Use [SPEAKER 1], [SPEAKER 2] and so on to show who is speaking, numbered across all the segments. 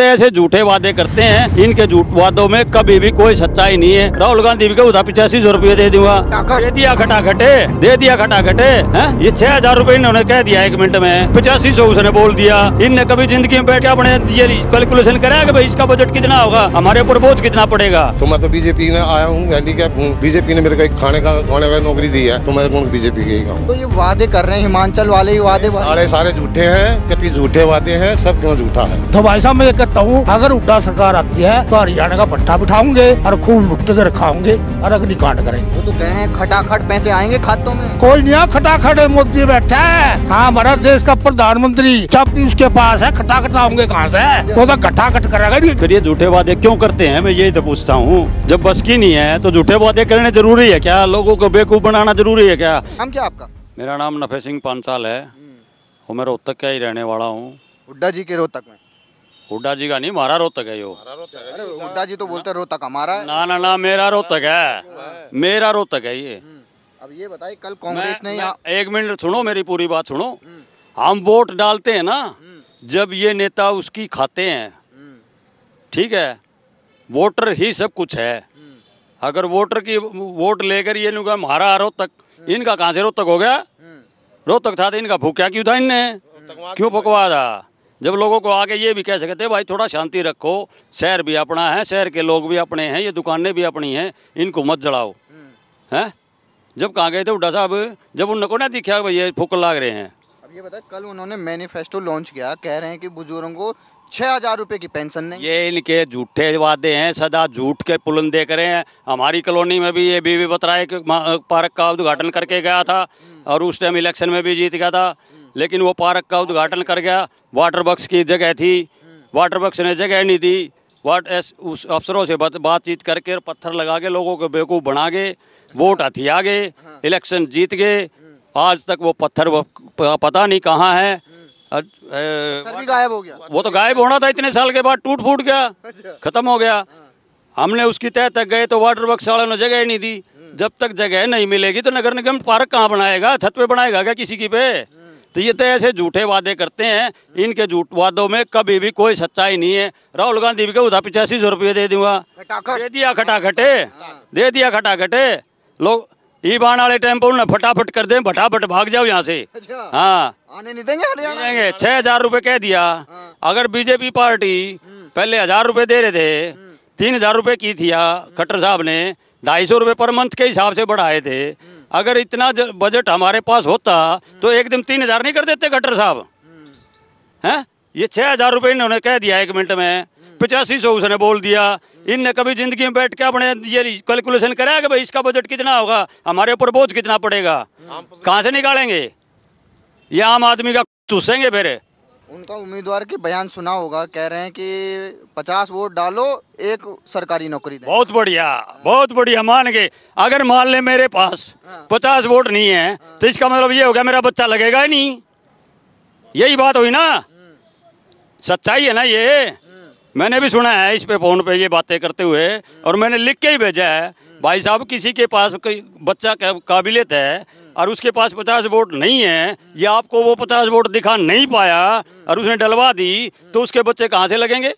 [SPEAKER 1] ऐसे झूठे वादे करते हैं इनके झूठ वादों में कभी भी कोई सच्चाई नहीं है राहुल गांधी भी उधा पिचासी सौ रूपये दे दूंगा दे दिया खटाखटे दे दिया खटाखटे है ये छह हजार रूपए इन्होंने कह दिया एक मिनट में पचासी सौ उसने बोल दिया इनने कभी जिंदगी में बैठ के अपने ये कैलकुलेशन कराया की भाई इसका बजट कितना होगा हमारे ऊपर बोझ कितना पड़ेगा तो मैं तो बीजेपी में आया हूँ हैंडीकैप
[SPEAKER 2] हूँ बीजेपी ने मेरे को खाने का खाने का नौकरी दी है तो मैं बीजेपी के ही तो
[SPEAKER 3] ये वादे कर रहे हैं हिमाचल वाले ही वादे
[SPEAKER 2] सारे झूठे हैं कति झूठे वादे हैं सब क्यों झूठा है
[SPEAKER 3] तो भाई साहब
[SPEAKER 4] कहता हूँ अगर उड्डा सरकार आती है तो हरियाणा का पट्टा बिठाऊंगे और खूब लुट के रखाऊंगे और अग्निकांड करेंगे
[SPEAKER 3] वो तो कह रहे हैं खटाखट पैसे आएंगे खातों में कोई नहीं हाँ, खटाखट मोदी बैठा
[SPEAKER 4] है हाँ हमारा देश का प्रधानमंत्री भी उसके पास है खटाखट आऊंगे कहाँ से वो तो
[SPEAKER 1] खटाखट करेगा फिर ये झूठे वादे क्यों करते हैं मैं यही तो पूछता हूँ जब बस की नहीं है तो झूठे वादे करने जरूरी है क्या लोगों को बेवकूफ बनाना जरूरी है क्या नाम क्या आपका मेरा नाम नफे सिंह पांचाल है हम्म। और मैं रोहतक का ही रहने वाला हूँ हुड्डा जी के रोहतक में हुड्डा जी का नहीं मारा रोहतक है यो
[SPEAKER 3] हुडा जी तो बोलते रोहतक हमारा
[SPEAKER 1] ना ना ना मेरा रोहतक है मेरा रोहतक है ये हम्म, अब ये बताइए कल कांग्रेस ने एक मिनट सुनो मेरी पूरी बात सुनो हम्म। हम वोट डालते हैं ना हम्म। जब ये नेता उसकी खाते हैं ठीक है वोटर ही सब कुछ है अगर वोटर की वोट लेकर ये नुका हमारा रोहतक इनका कहाँ से रोहतक हो गया रोहतक था तो इनका क्या क्यों था इनने क्यों पकवा था जब लोगों को आगे ये भी कह सकते भाई थोड़ा शांति रखो शहर भी अपना है शहर के लोग भी अपने हैं ये दुकानें भी अपनी हैं इनको मत जड़ाओ हम्म। हैं जब कहाँ गए थे उड्डा साहब जब उनको ना दिखा भाई ये फूक लाग रहे हैं
[SPEAKER 3] अब ये बताए कल उन्होंने मैनिफेस्टो लॉन्च किया कह रहे हैं कि बुजुर्गों को छः हजार रुपये की
[SPEAKER 1] पेंशन नहीं ये इनके झूठे वादे हैं सदा झूठ के पुलन देख रहे हैं हमारी कॉलोनी में भी ये बीवी बतराए पार्क का उद्घाटन करके गया था हम्म। और उस टाइम इलेक्शन में भी जीत गया था लेकिन वो पार्क का उद्घाटन कर गया वाटर बक्स की जगह थी वाटर बक्स ने जगह नहीं दी वाट उस अफसरों से बात बातचीत करके पत्थर लगा के लोगों को बेवकूफ़ बना गए वोट हथिया गए इलेक्शन जीत गए आज तक वो पत्थर पता नहीं कहाँ है गायब हो गया वो तो गायब होना था इतने साल के बाद टूट फूट गया अच्छा। खत्म हो गया हमने उसकी तय तक गए तो वाटर बक्स वालों ने जगह नहीं दी जब तक जगह नहीं मिलेगी तो नगर निगम पार्क कहाँ बनाएगा छत पे बनाएगा क्या किसी की पे तो ये तो ऐसे झूठे वादे करते हैं इनके झूठ वादों में कभी भी कोई सच्चाई नहीं है राहुल गांधी भी कहूँ था पिचासी सौ रुपये दे दूंगा दे दिया खटाखटे दे दिया खटाखटे लोग ई बाण वाले टाइम पर उन्हें फटाफट कर दे फटाफट भाग जाओ यहाँ से अच्छा। हाँ आने
[SPEAKER 3] नहीं देंगे देंगे
[SPEAKER 1] छह हजार रुपए कह दिया हाँ। अगर बीजेपी पार्टी पहले हजार रुपये दे रहे थे हम्म। तीन हजार रुपए की थी खट्टर साहब ने ढाई सौ रुपए पर मंथ के हिसाब से बढ़ाए थे अगर इतना बजट हमारे पास होता तो एक दिन तीन हज़ार नहीं कर देते गटर साहब हैं ये छः हज़ार रुपये इन्होंने कह दिया एक मिनट में पचासी सौ उसने बोल दिया इनने कभी ज़िंदगी में बैठ के अपने ये कैलकुलेशन कराया कि भाई इसका बजट कितना होगा हमारे ऊपर बोझ कितना पड़ेगा कहाँ से निकालेंगे ये आम आदमी का चूसेंगे फिर
[SPEAKER 3] उनका उम्मीदवार के बयान सुना होगा कह रहे हैं कि पचास वोट डालो एक सरकारी नौकरी बहुत
[SPEAKER 1] बढ़िया बहुत बढ़िया मान गए अगर मान ले मेरे पास 50 हाँ। वोट नहीं है तो इसका मतलब ये होगा मेरा बच्चा लगेगा ही नहीं यही बात हुई ना सच्चाई है ना ये मैंने भी सुना है इस पे फोन पे ये बातें करते हुए और मैंने लिख के ही भेजा है भाई साहब किसी के पास कोई बच्चा काबिलियत है और उसके पास पचास वोट नहीं है या आपको वो पचास वोट दिखा नहीं पाया और उसने डलवा दी तो उसके बच्चे कहाँ से लगेंगे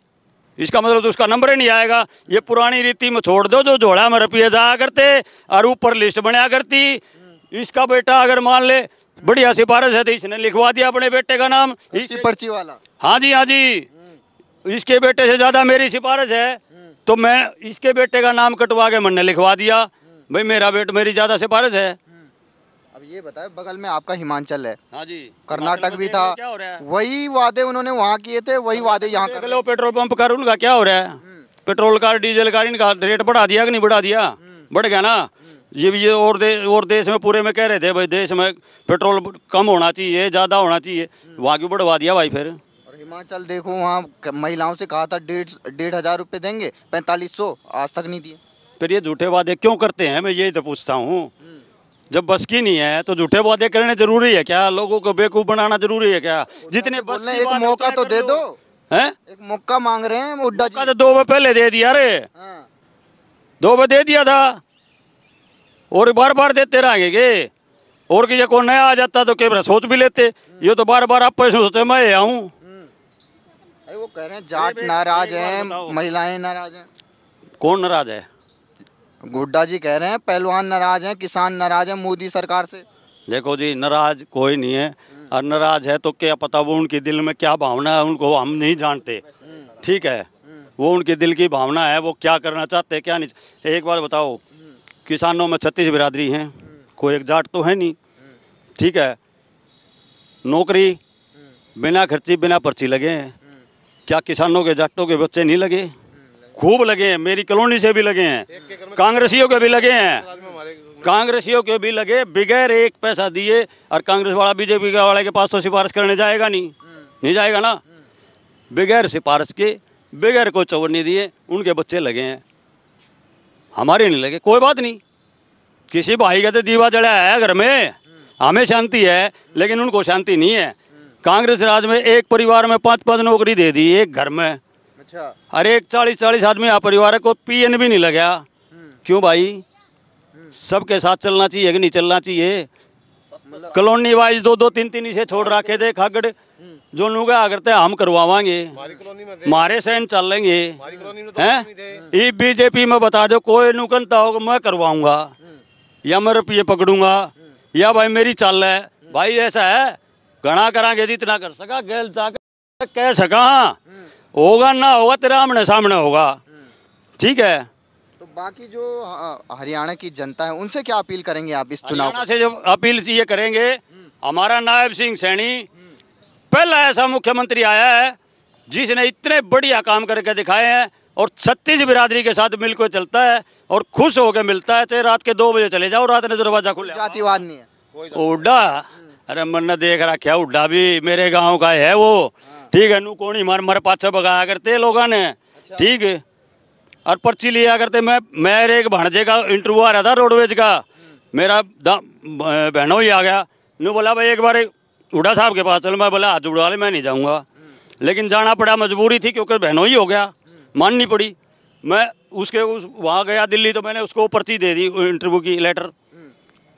[SPEAKER 1] इसका मतलब तो उसका नंबर ही नहीं आएगा ये पुरानी रीति में छोड़ दो जो झोड़ा में रुपये जाया करते और ऊपर लिस्ट बनाया करती इसका बेटा अगर मान ले बढ़िया सिफारिश है तो इसने लिखवा दिया अपने बेटे का नाम इस पर्ची वाला हाँ जी हाँ जी इसके बेटे से ज़्यादा मेरी सिफारिश है तो मैं इसके बेटे का नाम कटवा के मैंने लिखवा दिया भाई मेरा बेटा मेरी ज़्यादा सिफारिश है
[SPEAKER 3] अब ये बताए बगल में आपका हिमाचल है हाँ जी कर्नाटक भी था वही वादे उन्होंने वहाँ किए थे वही वादे यहाँ कर पेट्रोल पंप
[SPEAKER 1] का रूल का क्या हो रहा है हम्म। पेट्रोल का डीजल का इनका रेट बढ़ा दिया कि नहीं बढ़ा दिया हम्म। बढ़ गया ना ये भी ये और दे, और देश में पूरे में कह रहे थे भाई देश में पेट्रोल कम होना चाहिए ज़्यादा होना चाहिए वहाँ क्यों बढ़वा दिया भाई फिर
[SPEAKER 3] हिमाचल देखो वहाँ महिलाओं से कहा
[SPEAKER 1] था डेढ़ डेढ़ हज़ार रुपये देंगे पैंतालीस सौ आज तक नहीं दिए फिर ये झूठे वादे क्यों करते हैं मैं यही तो पूछता हूँ जब बस की नहीं है तो झूठे वादे करने जरूरी है क्या लोगों को बेवकूफ बनाना जरूरी है क्या जितने तो बस एक मौका तो दे दो है एक मौका मांग रहे हैं उड्डा तो दो बजे पहले दे दिया रे हाँ। दो बजे दे दिया था और बार बार देते रहेंगे और कि कोई नया आ जाता तो कई सोच भी लेते ये तो बार बार आप सोचते मैं आऊँ अरे
[SPEAKER 3] वो कह रहे हैं जाट नाराज है महिलाएं नाराज है
[SPEAKER 1] कौन नाराज है गुड्डा जी कह रहे
[SPEAKER 3] हैं पहलवान नाराज हैं किसान नाराज हैं मोदी सरकार
[SPEAKER 1] से देखो जी नाराज कोई नहीं है और नाराज है तो क्या पता वो उनके दिल में क्या भावना है उनको हम नहीं जानते ठीक है वो उनके दिल की भावना है वो क्या करना चाहते क्या नहीं एक बार बताओ किसानों में छत्तीस बिरादरी हैं कोई एक जाट तो है नहीं ठीक है नौकरी बिना खर्ची बिना पर्ची लगे हैं क्या किसानों के जाटों के बच्चे नहीं लगे खूब लगे हैं मेरी कॉलोनी से भी लगे हैं कांग्रेसियों के भी लगे हैं कांग्रेसियों के भी लगे बगैर एक पैसा दिए और कांग्रेस वाला बीजेपी वाले के पास तो सिफारिश करने जाएगा नहीं हम्म। नहीं जाएगा ना हम्म। बगैर सिफारिश के बगैर कोई चवन्नी दिए उनके बच्चे लगे हैं हमारे नहीं लगे कोई बात नहीं किसी भाई का तो दीवा जड़ा है घर में हम्म। हमें शांति है लेकिन उनको शांति नहीं है कांग्रेस राज में एक परिवार में पाँच पाँच नौकरी दे दी एक घर में अच्छा अरे एक चालीस चालीस आदमी आप परिवार को पी एन भी नहीं लगा हम्म। क्यों भाई हम्म। सबके साथ चलना चाहिए कि नहीं चलना चाहिए कॉलोनी वाइज दो दो तीन तीन इसे छोड़ रखे थे खागड़ हम्म। जो लोग करते हम करवावांगे मारे सहन चल लेंगे तो हैं ये बीजेपी में बता दो कोई नुकनता होगा मैं करवाऊंगा या मैं रुपये पकड़ूंगा या भाई मेरी चाल है भाई ऐसा है घना करा जितना इतना कर सका गैल जाकर कह सका होगा ना होगा तेरा आमने सामने होगा ठीक है तो
[SPEAKER 3] बाकी जो हाँ, हरियाणा की जनता है उनसे क्या अपील करेंगे आप इस चुनाव
[SPEAKER 1] से जो अपील ये करेंगे हमारा नायब सिंह सैनी पहला ऐसा मुख्यमंत्री आया है जिसने इतने बढ़िया काम करके दिखाए हैं और छत्तीस बिरादरी के साथ मिलकर चलता है और खुश होकर मिलता है चाहे रात के दो बजे चले जाओ रात ने दरवाजा खुल जातिवाद नहीं है उड्डा अरे मन देख रहा क्या उड्डा भी मेरे गाँव का है वो हाँ। ठीक है नू ही मार मारे पाछे भगाया करते लोगों ने अच्छा। ठीक है और पर्ची लिया करते मैं मेरे एक भाणजे का इंटरव्यू आ रहा था रोडवेज का मेरा बहनों ही आ गया नू बोला भाई एक बार उड़ा साहब के पास चलो मैं बोला हाथ उड़ा ले मैं नहीं जाऊँगा हम्म। लेकिन जाना पड़ा मजबूरी थी क्योंकि बहनों ही हो गया हम्म। माननी पड़ी मैं उसके उस वहाँ गया दिल्ली तो मैंने उसको पर्ची दे दी इंटरव्यू की लेटर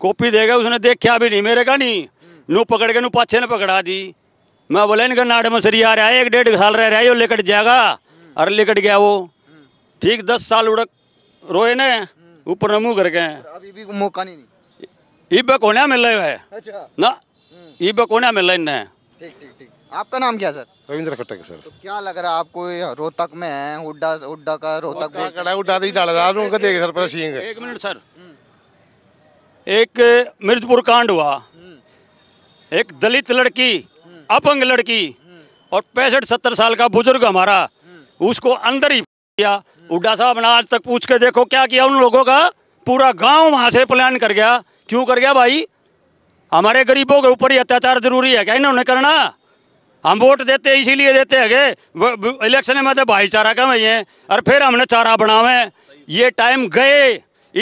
[SPEAKER 1] कॉपी हम्म। दे गया उसने देखा भी नहीं मेरे का नहीं नू पकड़ के नू पाछे ने पकड़ा दी मैं बोला इनका नाड़ में सरिया रहा है एक डेढ़ साल रह रहा है लेकर जाएगा और लेकर गया वो ठीक दस साल उड़क रोए ने ऊपर न मुँह करके मौका नहीं ईबे कोने मिल रहा है अच्छा ना ईबे कोने मिल रहा है
[SPEAKER 3] आपका नाम क्या सर
[SPEAKER 1] रविंद्र खट्टक सर तो
[SPEAKER 3] क्या लग रहा है आपको रोहतक में हुड्डा हुड्डा का रोहतक
[SPEAKER 2] हुड्डा तो ही डाला था उनका देख सर पता सींग
[SPEAKER 3] एक
[SPEAKER 1] मिनट सर एक मिर्जपुर कांड हुआ हम्म। एक दलित लड़की अपंग लड़की और पैंसठ सत्तर साल का बुजुर्ग हमारा उसको अंदर ही किया उड्डा साहब ने आज तक पूछ के देखो क्या किया उन लोगों का पूरा गांव वहां से प्लान कर गया क्यों कर गया भाई हमारे गरीबों के ऊपर ही अत्याचार जरूरी है क्या इन्होंने करना हम वोट देते इसीलिए देते है इलेक्शन में तो भाईचारा का है और फिर हमने चारा हुए ये टाइम गए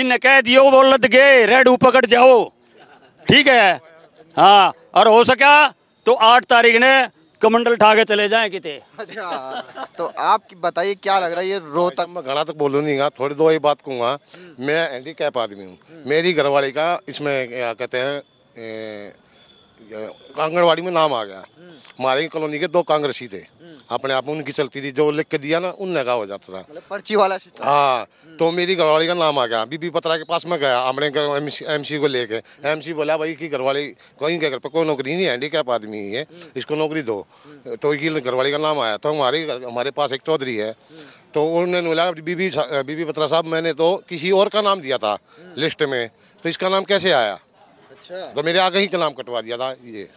[SPEAKER 1] इन कह दियो बोलत गए रेड पकड़ जाओ ठीक है हाँ और हो सका तो आठ तारीख ने कमंडल ठा के चले जाए कितने अच्छा
[SPEAKER 3] तो आप
[SPEAKER 2] बताइए क्या लग रहा है ये रोहतक मैं घड़ा तक बोलू नहीं हाँ, थोड़ी दो ही बात कहूँगा हाँ। मैं कैप आदमी हूँ हम्म। मेरी घरवाली का इसमें क्या कहते हैं आंगनबाड़ी में नाम आ गया हम्म। हमारे कॉलोनी के दो कांग्रेसी थे हम्म। अपने आप उनकी चलती थी जो लिख के दिया ना उन नगा हो जाता था मतलब पर्ची वाला हाँ हम्म। तो मेरी घरवाली का नाम आ गया बीबी पत्रा के पास मैं गया अपने एम सी को लेके हम्म। एम सी बोला भाई की घरवाली कहीं के घर पर कोई नौकरी नहीं हैंडी कैप आदमी है इसको नौकरी दो तो घरवाली का नाम आया तो हमारे हमारे पास एक चौधरी है तो उन्होंने बोला बीबी बीबी पत्रा साहब मैंने तो किसी और का नाम दिया था लिस्ट में तो इसका नाम कैसे आया अच्छा तो मेरे आगे ही का नाम कटवा दिया था ये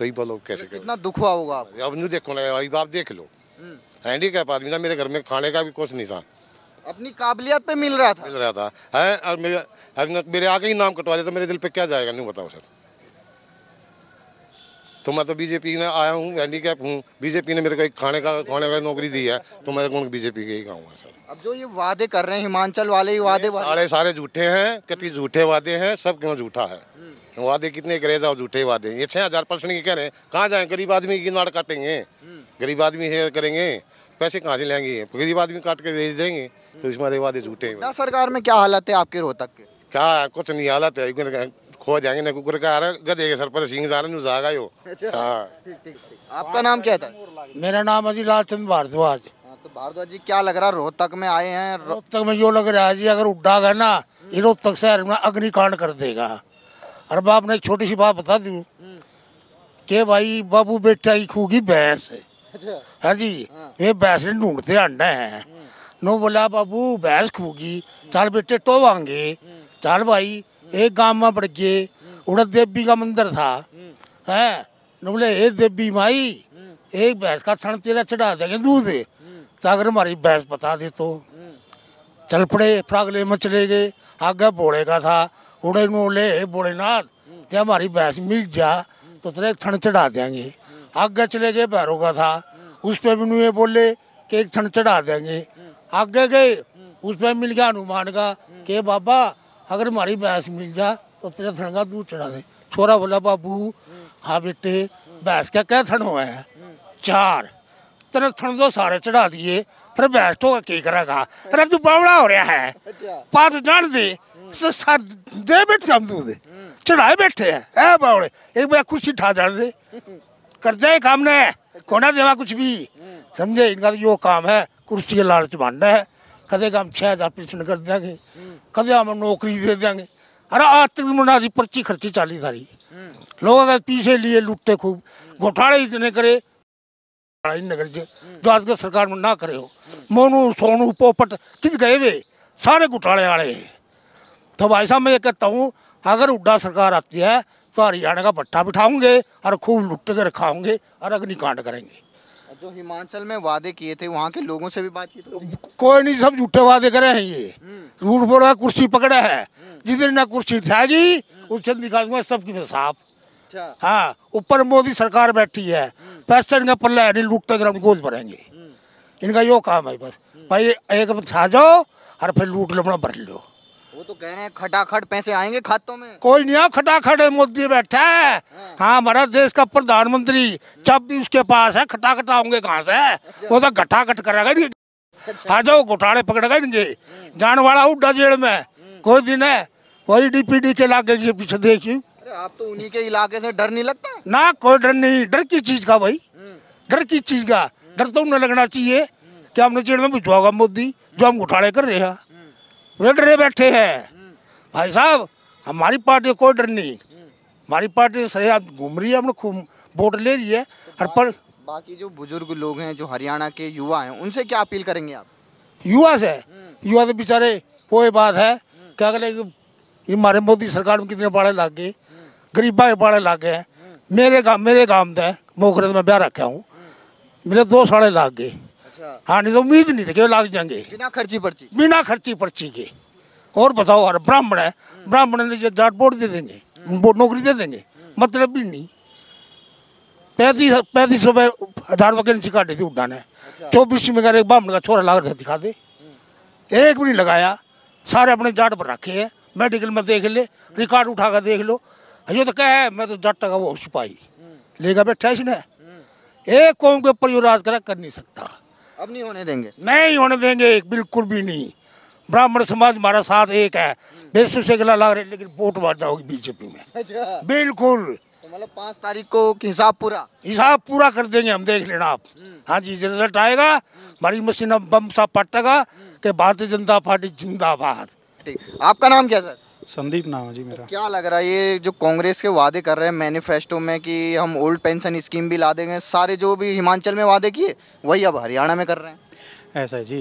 [SPEAKER 2] तो ही बोलो कैसे कितना दुख हुआ होगा अब नहीं देखो ना अभी आप देख लो हम्म। हैंडीकैप आदमी था मेरे घर में खाने का भी कुछ नहीं था अपनी काबिलियत पे मिल रहा था मिल रहा था है और मेरे मेरे आगे ही नाम कटवा देता मेरे दिल पे क्या जाएगा नहीं बताओ सर तो मैं तो बीजेपी में आया हूँ हैंडीकैप हूँ बीजेपी ने मेरे को एक खाने का खाने का नौकरी दी है तो मैं कौन बीजेपी के ही कहूँगा सर
[SPEAKER 3] अब जो ये वादे कर रहे हैं हिमाचल वाले ही वादे सारे
[SPEAKER 2] सारे झूठे हैं कति झूठे वादे हैं सब क्यों झूठा है हम्म। वादे कितने करे जाओ झूठे वादे ये छः हज़ार परसेंट के कह रहे हैं कहाँ जाए गरीब आदमी की नाड़ काटेंगे गरीब आदमी हेयर करेंगे पैसे कहाँ से लेंगे गरीब आदमी काट के दे देंगे तो इसमें वादे झूठे
[SPEAKER 3] सरकार में क्या हालत है आपके रोहतक के
[SPEAKER 2] क्या कुछ नहीं हालत है खो जाएंगे ना कुकर का आ रहा के सर पर सिंह जा रहे जागा हो
[SPEAKER 3] अच्छा। हाँ। आपका नाम क्या था
[SPEAKER 2] मेरा नाम अजी लाल चंद भारद्वाज
[SPEAKER 3] हाँ, तो भारद्वाज जी क्या लग रहा है रोहतक में आए हैं रोहतक में जो लग रहा है जी अगर उड्डा गए ना
[SPEAKER 4] ये रोहतक शहर में अग्निकांड कर देगा अरे बाप ने एक छोटी सी बात बता दूँ के भाई बाबू बेटा ही खूगी भैंस अच्छा। हाँ जी हाँ। ये भैंस ने ढूंढते आना है हम्म। नो बोला बाबू भैंस खूगी चल बेटे टोवांगे हम्म। चल भाई एक गांव में पड़ गए उड़ा देवी का मंदिर था है हम्म। हाँ, नो बोले ए देवी माई एक भैंस का थन तेरा चढ़ा देंगे दूध दे सागर हमारी भैंस बता दे तो चल पड़े फ्रागले में चले गए आगे बोड़े का था उड़े नोले हे भोलेनाथ ये हमारी भैंस मिल जा तो तेरे क्षण चढ़ा देंगे आगे चले गए भैरों का था उस पर भी नुए बोले कि एक क्षण चढ़ा देंगे आगे गए उस पर मिल गया हनुमान का कि बाबा अगर हमारी भैंस मिल जा तो तेरे थन का दूध चढ़ा दे छोरा बोला बाबू हाँ बेटे भैंस का क्या थन हो चार तेरे थन तो सारे चढ़ा दिए तेरे भैंस तो क्या करेगा अरे तू बावड़ा हो रहा है पात अच्छा। जान दे दे बैठे हम दूध चढ़ाए बैठे हैं है बावड़े एक बार कुर्सी ठा जाने दे करते हैं काम ने कोना देवा कुछ भी समझे इनका तो यो काम है कुर्सी के लालच बांधना है कदे हम छः हज़ार पेंशन कर देंगे कदे हम नौकरी दे देंगे अरे आज तक मना दी पर्ची खर्ची चाली सारी लोग अगर पीछे लिए लुटते खूब घोटाले इतने करे नगर से जो आज सरकार में ना करे हो मोनू सोनू पोपट किस गए वे सारे घोटाले वाले हैं तो भाई साहब मैं ये कहता हूँ अगर उड्डा सरकार आती है तो हरियाणा का भट्टा बिठाऊंगे और खूब लुट के रखाऊंगे और अग्निकांड करेंगे
[SPEAKER 3] जो हिमाचल में वादे किए थे वहाँ के लोगों से भी बातचीत
[SPEAKER 4] कोई नहीं सब झूठे वादे करे हैं ये झूठ बोल रहा कुर्सी पकड़ा है दिन हम्म। ना कुर्सी त्यागी उससे दूंगा सबकी में साफ अच्छा। हाँ ऊपर मोदी सरकार बैठी है हम्म। पैसे इनका पल्ला है नहीं लूटते गोद भरेंगे हम्म। इनका यो काम है बस भाई एक छा जाओ और फिर लूट लपड़ा भर लो
[SPEAKER 3] वो तो कह रहे हैं खटाखट पैसे आएंगे खातों में कोई नहीं खटाखट मोदी बैठा है हाँ।,
[SPEAKER 4] हाँ हमारा देश का प्रधानमंत्री जब भी उसके पास है खटाखट आऊंगे कहाँ से अच्छा। वो तो घटाखट करेगा नहीं अच्छा। जाओ घोटाले पकड़ेगा नहीं हम्म। जान वाला उड्डा जेल में हम्म। कोई दिन है वही डीपीडी के इलाके के पीछे देखिए
[SPEAKER 3] आप तो उन्हीं के इलाके से डर नहीं
[SPEAKER 4] लगता ना कोई डर नहीं डर की चीज का भाई हम्म। डर की चीज का डर तो उन्हें लगना चाहिए कि हमने जेल में होगा मोदी जो हम घोटाले कर रहे हैं उन्हें डरे बैठे हैं भाई साहब हमारी पार्टी कोई डर नहीं हमारी पार्टी आप घूम रही है हम वोट ले रही है हर पर
[SPEAKER 3] बाकी जो बुजुर्ग लोग हैं जो हरियाणा के युवा हैं उनसे क्या अपील करेंगे आप
[SPEAKER 4] युवा से हम्म। युवा तो बेचारे कोई बात है क्या करें कि हमारे मोदी सरकार में कितने बाड़े लाग गए हम्म। गरीबा के बाड़े लाग गए हम्म। मेरे गाँव मेरे गाँव में मोखरे में ब्याह रखा हूँ मेरे दो साड़े लाग गए अच्छा हाँ नहीं तो उम्मीद नहीं थी लाग जाएंगे बिना खर्ची पर्ची बिना खर्ची पर्ची के और बताओ अरे ब्राह्मण है ब्राह्मण ने जाट बोर्ड दे देंगे हम्म। नौकरी दे देंगे मतलब भी नहीं पैंतीस पैंतीस रुपये हजार नीचे काटे थे उड्डान है अच्छा। चौबीस में कह रहे ब्राह्मण का छोरा लाग रहा दिखा दे हम्म। एक भी नहीं लगाया सारे अपने जाट पर रखे हैं मेडिकल में देख ले रिकॉर्ड उठा कर देख लो हजो तो कह मैं तो जट का वो सिपाही हम्म। लेगा बैठा इसने एक कौम के ऊपर यो राज करा कर नहीं सकता
[SPEAKER 3] अब नहीं होने देंगे
[SPEAKER 4] नहीं होने देंगे बिल्कुल भी नहीं ब्राह्मण समाज हमारा साथ एक है बेसु से गला लग रहे लेकिन वोट वादा होगी बीजेपी में अच्छा। बिल्कुल तो मतलब पाँच तारीख को हिसाब पूरा हिसाब पूरा कर देंगे हम देख लेना आप हम्म। हाँ जी रिजल्ट आएगा हमारी मशीन बम सा पटेगा कि भारतीय जनता पार्टी जिंदाबाद
[SPEAKER 5] आपका नाम क्या सर संदीप
[SPEAKER 3] नाम है जी मेरा तो क्या लग रहा है ये जो कांग्रेस के वादे कर रहे हैं मैनिफेस्टो में कि हम ओल्ड पेंशन स्कीम भी ला देंगे सारे जो भी हिमाचल में वादे किए वही अब हरियाणा में कर रहे
[SPEAKER 5] हैं ऐसा है जी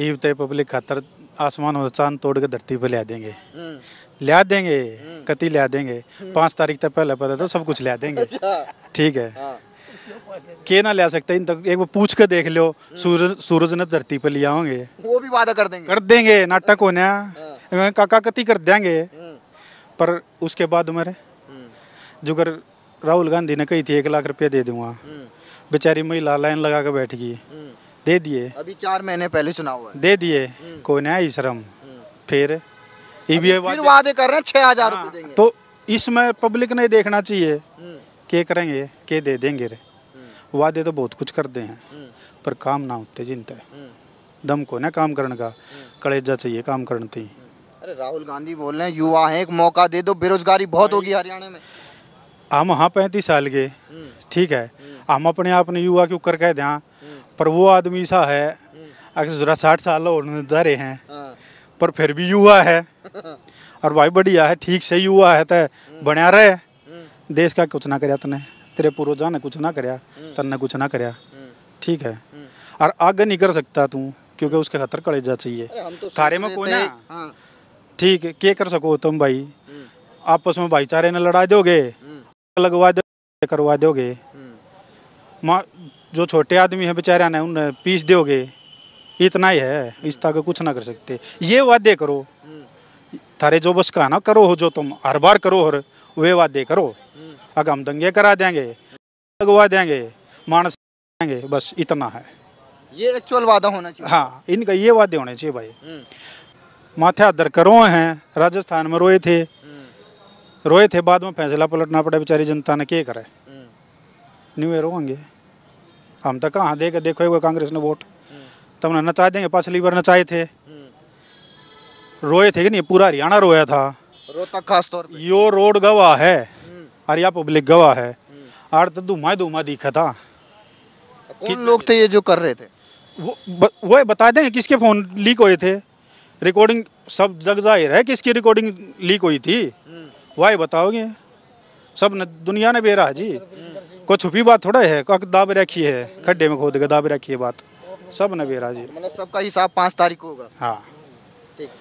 [SPEAKER 5] ये तय तो पब्लिक खातर आसमान और चांद तोड़ के धरती पर लिया देंगे हम्म। लिया देंगे हम्म। कति लिया देंगे हम्म। पाँच तारीख तक पहले पता था तो सब कुछ लिया देंगे अच्छा। ठीक है हाँ। के ना ले सकते इन तक एक बार पूछ के देख लो सूरज सूरज ने धरती पर लिया होंगे
[SPEAKER 3] वो भी वादा कर देंगे
[SPEAKER 5] कर देंगे नाटक होने हाँ। काका कति कर देंगे हम्म। पर उसके बाद मेरे कर हम्म। राहुल गांधी ने कही थी एक लाख रुपया दे दूंगा हम्म। बेचारी महिला लाइन लगा कर बैठ गई दे दिए
[SPEAKER 3] अभी चार महीने पहले चुनाव हुआ
[SPEAKER 5] दे दिए कोई नहीं श्रम फिर फिर वादे कर रहे हैं छह हजार हाँ, तो इसमें पब्लिक ने देखना चाहिए के करेंगे के दे देंगे रे वादे तो बहुत कुछ करते हैं पर काम ना होते जिनते दम को ना काम करने का कलेजा चाहिए काम करने
[SPEAKER 3] अरे राहुल गांधी बोल रहे हैं युवा है एक मौका दे दो बेरोजगारी बहुत होगी हरियाणा में
[SPEAKER 5] हम हाँ पैंतीस साल के हम्म। ठीक है हम्म। हम अपने आप ने युवा के ऊपर कह दें हम्म। पर वो आदमी सा है अगर जरा साठ साल होने रहे हैं हाँ। पर फिर भी युवा है और भाई बढ़िया है ठीक से युवा है तो बनया रहे देश का कुछ ना करया तने तेरे पूर्वजा ने कुछ ना करया तन ने कुछ ना करया ठीक है और आगे नहीं कर सकता तू क्योंकि उसके खतर कलेजा चाहिए तो थारे में कोई ना ठीक है क्या कर सको तुम भाई आपस में भाईचारे ने लड़ा दोगे लगवा दो करवा दोगे माँ जो छोटे आदमी है बेचारे ने उन पीस दोगे इतना ही है इस तक कुछ ना कर सकते ये वादे करो थारे जो बस का ना करो हो जो तुम हर बार करो हर वे वादे करो अगर हम दंगे करा देंगे लगवा देंगे मानस देंगे बस इतना है
[SPEAKER 3] ये एक्चुअल वादा होना चाहिए
[SPEAKER 5] हाँ इनका ये वादे होने चाहिए भाई हम्म। माथे दर करो कर रोए हैं राजस्थान में रोए थे हम्म। रोए थे बाद में फैसला पलटना पड़ा बेचारी जनता ने क्या करे हम्म। न्यू ईयर होंगे हम तो कहाँ देखे देखो हुए कांग्रेस ने वोट हम्म। तब ना नचा देंगे पिछली बार नचाए थे रोए थे कि नहीं पूरा हरियाणा रोया था रोहतक खास तौर पे यो रोड गवाह है हरिया पब्लिक गवाह है आर तो धुमा धुमा दिखा था कौन लोग थे ये जो कर रहे थे वो वो बता देंगे किसके फोन लीक हुए थे रिकॉर्डिंग सब जग जाहिर है किसकी रिकॉर्डिंग लीक हुई थी हम्म। वाई बताओगे सब न, दुनिया ने बेरा जी कोई छुपी बात थोड़ा है दाब रखी है खड्डे में खोद के दाब रखी है बात सब ने बेरा जी
[SPEAKER 3] मतलब सबका हिसाब पाँच तारीख को होगा
[SPEAKER 5] हाँ